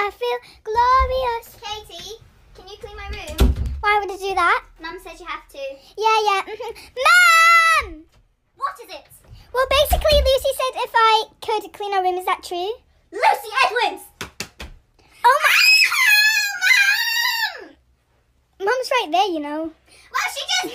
I feel glorious. Katie, can you clean my room? Why would I do that? Mum says you have to. Yeah, yeah. Mm-hmm. Mum! What is it? Well, basically, Lucy said if I could clean our room. Is that true? Lucy Edwards! Oh my! Mum! Mum's right there, you know. Well, she just